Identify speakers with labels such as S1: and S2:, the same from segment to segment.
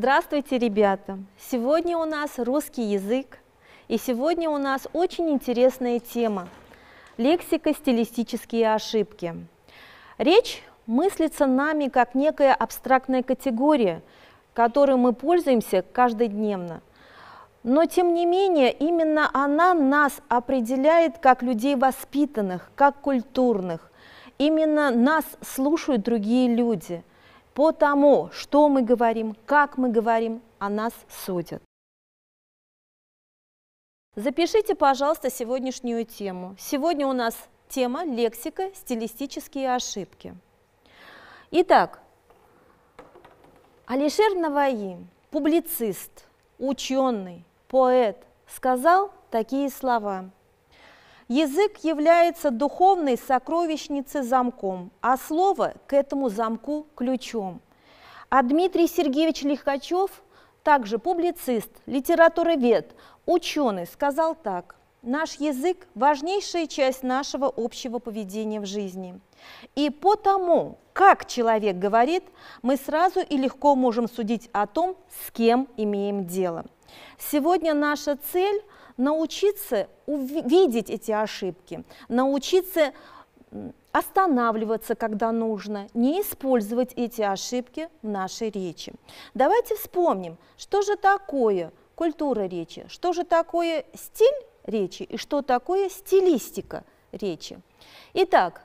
S1: Здравствуйте, ребята! Сегодня у нас русский язык, и сегодня у нас очень интересная тема – лексико-стилистические ошибки. Речь мыслится нами как некая абстрактная категория, которой мы пользуемся каждодневно. Но, тем не менее, именно она нас определяет как людей воспитанных, как культурных. Именно нас слушают другие люди – по тому, что мы говорим, как мы говорим, о нас судят. Запишите, пожалуйста, сегодняшнюю тему. Сегодня у нас тема лексика, стилистические ошибки. Итак, Алишер Наваи, публицист, ученый, поэт, сказал такие слова – Язык является духовной сокровищницей замком, а слово к этому замку – ключом. А Дмитрий Сергеевич Лихачев, также публицист, литературовед, ученый, сказал так. Наш язык – важнейшая часть нашего общего поведения в жизни. И по тому, как человек говорит, мы сразу и легко можем судить о том, с кем имеем дело. Сегодня наша цель – научиться увидеть эти ошибки, научиться останавливаться, когда нужно, не использовать эти ошибки в нашей речи. Давайте вспомним, что же такое культура речи, что же такое стиль речи и что такое стилистика речи. Итак,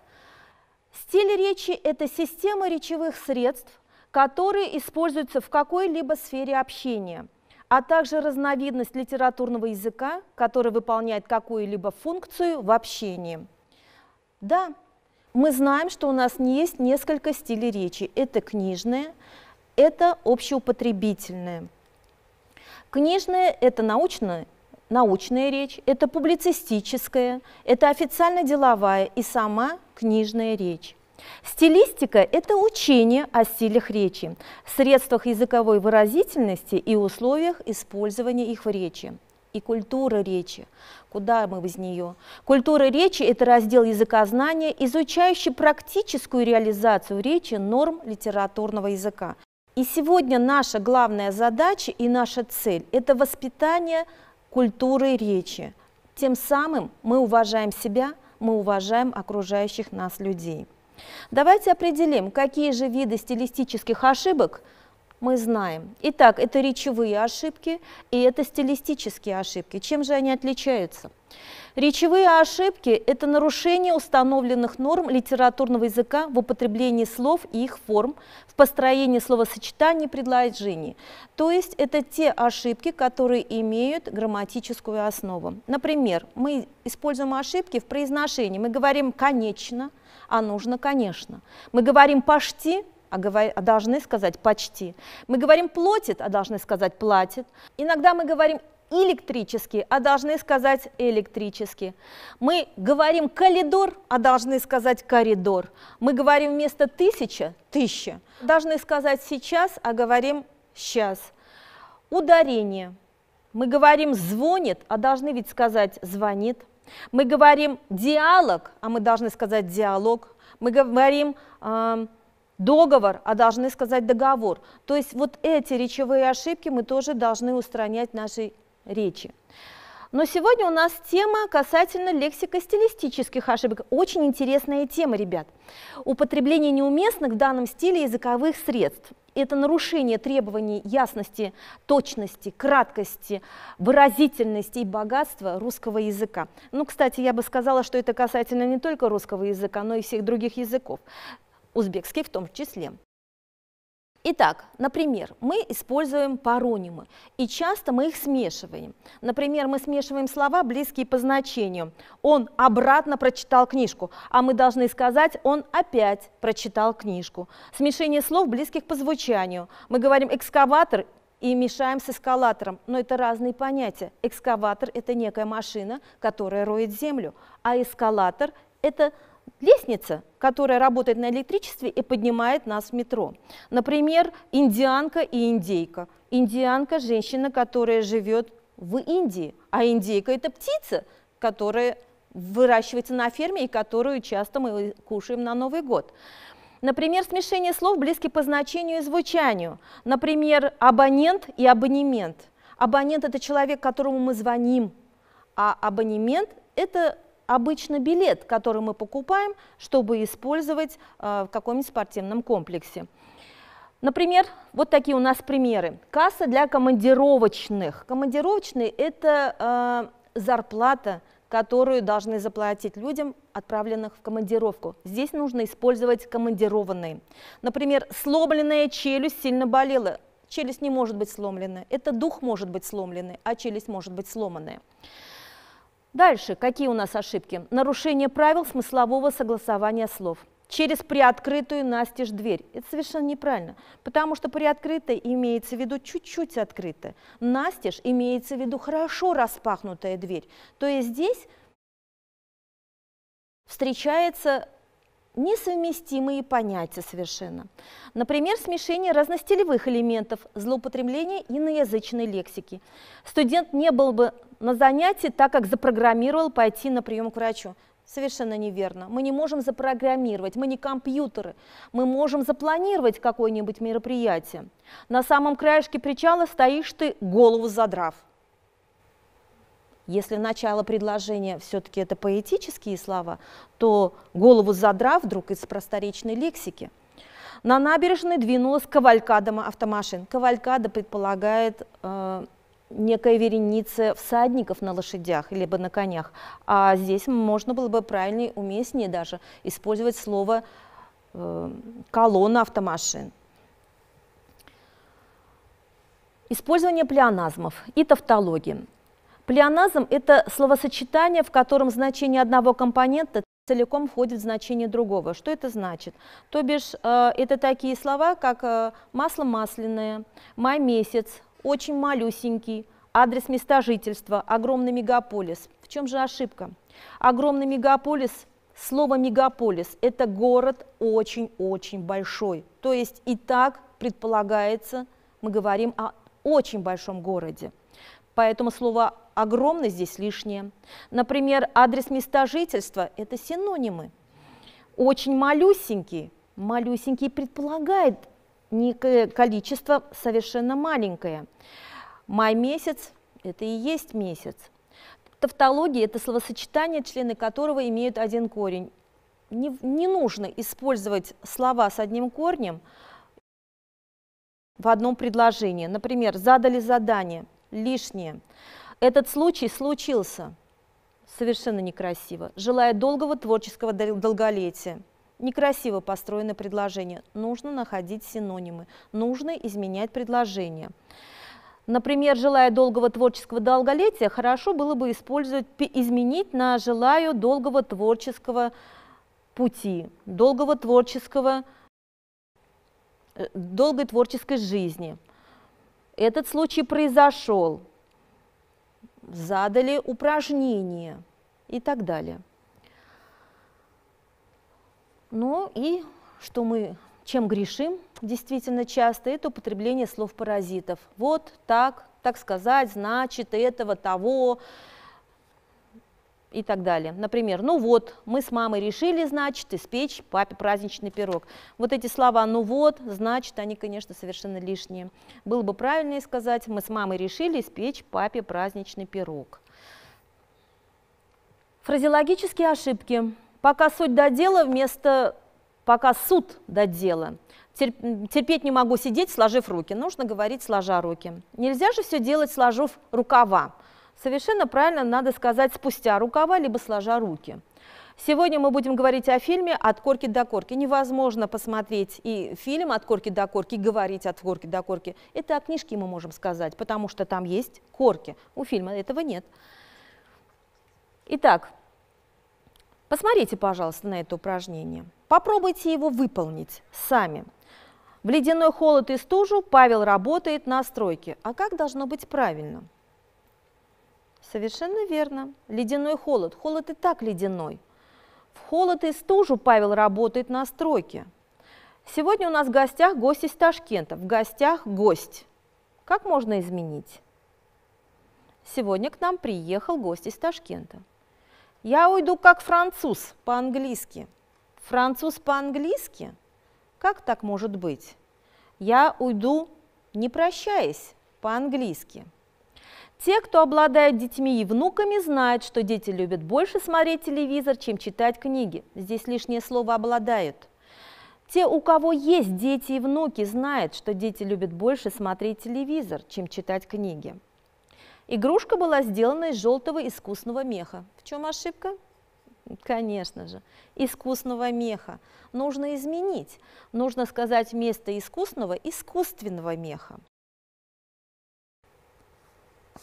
S1: стиль речи – это система речевых средств, которые используются в какой-либо сфере общения – а также разновидность литературного языка, который выполняет какую-либо функцию в общении. Да, мы знаем, что у нас есть несколько стилей речи. Это книжное, это общеупотребительные. Книжное – это научная, научная речь, это публицистическая, это официально-деловая и сама книжная речь. Стилистика – это учение о стилях речи, средствах языковой выразительности и условиях использования их в речи. И культура речи. Куда мы без нее? Культура речи – это раздел языкознания, изучающий практическую реализацию речи норм литературного языка. И сегодня наша главная задача и наша цель – это воспитание культуры речи. Тем самым мы уважаем себя, мы уважаем окружающих нас людей. Давайте определим, какие же виды стилистических ошибок мы знаем. Итак, это речевые ошибки и это стилистические ошибки. Чем же они отличаются? Речевые ошибки – это нарушение установленных норм литературного языка в употреблении слов и их форм, в построении словосочетаний и предложений. То есть это те ошибки, которые имеют грамматическую основу. Например, мы используем ошибки в произношении. Мы говорим «конечно», а нужно «конечно». Мы говорим «почти», а, а, должны сказать почти. Мы говорим платит, а должны сказать платит. Иногда мы говорим электрический, а должны сказать электрический. Мы говорим коридор, а должны сказать коридор. Мы говорим вместо тысяча – тысяча. Должны сказать сейчас, а говорим сейчас. Ударение. Мы говорим звонит, а должны ведь сказать звонит. Мы говорим диалог, а мы должны сказать диалог. Мы говорим э, договор, а должны сказать договор. То есть вот эти речевые ошибки мы тоже должны устранять в нашей речи. Но сегодня у нас тема касательно лексико-стилистических ошибок. Очень интересная тема, ребят. Употребление неуместных в данном стиле языковых средств. Это нарушение требований ясности, точности, краткости, выразительности и богатства русского языка. Ну, кстати, я бы сказала, что это касательно не только русского языка, но и всех других языков узбекский в том числе. Итак, например, мы используем паронимы, и часто мы их смешиваем. Например, мы смешиваем слова, близкие по значению. Он обратно прочитал книжку, а мы должны сказать, он опять прочитал книжку. Смешение слов, близких по звучанию. Мы говорим экскаватор и мешаем с эскалатором, но это разные понятия. Экскаватор – это некая машина, которая роет землю, а эскалатор – это лестница, которая работает на электричестве и поднимает нас в метро. Например, индианка и индейка. Индианка – женщина, которая живет в Индии, а индейка – это птица, которая выращивается на ферме и которую часто мы кушаем на Новый год. Например, смешение слов близки по значению и звучанию. Например, абонент и абонемент. Абонент – это человек, которому мы звоним, а абонемент – это обычно билет, который мы покупаем, чтобы использовать э, в каком-нибудь спортивном комплексе. Например, вот такие у нас примеры. Касса для командировочных. Командировочные – это э, зарплата, которую должны заплатить людям, отправленных в командировку. Здесь нужно использовать командированные. Например, сломленная челюсть сильно болела. Челюсть не может быть сломлена. Это дух может быть сломленный, а челюсть может быть сломанная. Дальше, какие у нас ошибки? Нарушение правил смыслового согласования слов. Через приоткрытую настежь дверь. Это совершенно неправильно, потому что приоткрытая имеется в виду чуть-чуть открытая. Настежь имеется в виду хорошо распахнутая дверь. То есть здесь встречается несовместимые понятия совершенно. Например, смешение разностилевых элементов, злоупотребление иноязычной лексики. Студент не был бы на занятии, так как запрограммировал пойти на прием к врачу. Совершенно неверно. Мы не можем запрограммировать, мы не компьютеры. Мы можем запланировать какое-нибудь мероприятие. На самом краешке причала стоишь ты, голову задрав. Если начало предложения все-таки это поэтические слова, то голову задрав вдруг из просторечной лексики. На набережной двинулась кавалькада автомашин. Кавалькада предполагает э, некая вереница всадников на лошадях либо на конях. А здесь можно было бы правильнее, уместнее даже использовать слово э, колонна автомашин. Использование плеоназмов и тавтологии. Плеоназм – это словосочетание, в котором значение одного компонента целиком входит в значение другого. Что это значит? То бишь, э, это такие слова, как э, масло масляное, май месяц, очень малюсенький, адрес места жительства, огромный мегаполис. В чем же ошибка? Огромный мегаполис, слово мегаполис – это город очень-очень большой. То есть и так предполагается, мы говорим о очень большом городе. Поэтому слово «огромный» здесь лишнее. Например, адрес места жительства – это синонимы. Очень малюсенький. Малюсенький предполагает некое количество совершенно маленькое. Май месяц – это и есть месяц. Тавтология – это словосочетание, члены которого имеют один корень. Не, не нужно использовать слова с одним корнем в одном предложении. Например, задали задание – лишнее. Этот случай случился совершенно некрасиво, желая долгого творческого долголетия. Некрасиво построено предложение. Нужно находить синонимы, нужно изменять предложение. Например, желая долгого творческого долголетия, хорошо было бы использовать, изменить на желаю долгого творческого пути, долгого творческого, э, долгой творческой жизни. Этот случай произошел, задали упражнение и так далее. Ну и что мы чем грешим действительно часто, это употребление слов-паразитов. Вот, так, так сказать, значит, этого, того, и так далее. Например, ну вот, мы с мамой решили, значит, испечь папе праздничный пирог. Вот эти слова «ну вот», «значит», они, конечно, совершенно лишние. Было бы правильнее сказать «мы с мамой решили испечь папе праздничный пирог». Фразеологические ошибки. Пока суть до дела вместо «пока суд до дела». Терпеть не могу сидеть, сложив руки. Нужно говорить, сложа руки. Нельзя же все делать, сложив рукава. Совершенно правильно надо сказать спустя рукава, либо сложа руки. Сегодня мы будем говорить о фильме «От корки до корки». Невозможно посмотреть и фильм «От корки до корки», и говорить «От корки до корки». Это о книжке мы можем сказать, потому что там есть корки. У фильма этого нет. Итак, посмотрите, пожалуйста, на это упражнение. Попробуйте его выполнить сами. В ледяной холод и стужу Павел работает на стройке. А как должно быть правильно? – Совершенно верно. Ледяной холод. Холод и так ледяной. В холод и стужу Павел работает на стройке. Сегодня у нас в гостях гость из Ташкента. В гостях гость. Как можно изменить? Сегодня к нам приехал гость из Ташкента. Я уйду как француз по-английски. Француз по-английски? Как так может быть? Я уйду, не прощаясь, по-английски. Те, кто обладают детьми и внуками, знают, что дети любят больше смотреть телевизор, чем читать книги. Здесь лишнее слово «обладают». Те, у кого есть дети и внуки, знают, что дети любят больше смотреть телевизор, чем читать книги. Игрушка была сделана из желтого искусного меха. В чем ошибка? Конечно же, искусного меха. Нужно изменить. Нужно сказать вместо искусного – искусственного меха.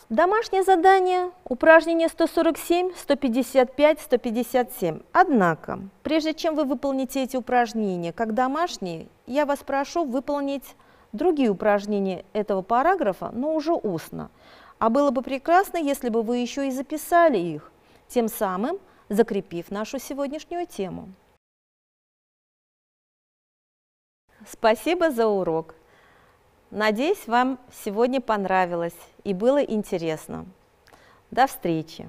S1: Домашнее задание, упражнение 147, 155, 157. Однако, прежде чем вы выполните эти упражнения как домашние, я вас прошу выполнить другие упражнения этого параграфа, но уже устно. А было бы прекрасно, если бы вы еще и записали их, тем самым закрепив нашу сегодняшнюю тему. Спасибо за урок! Надеюсь, вам сегодня понравилось и было интересно. До встречи!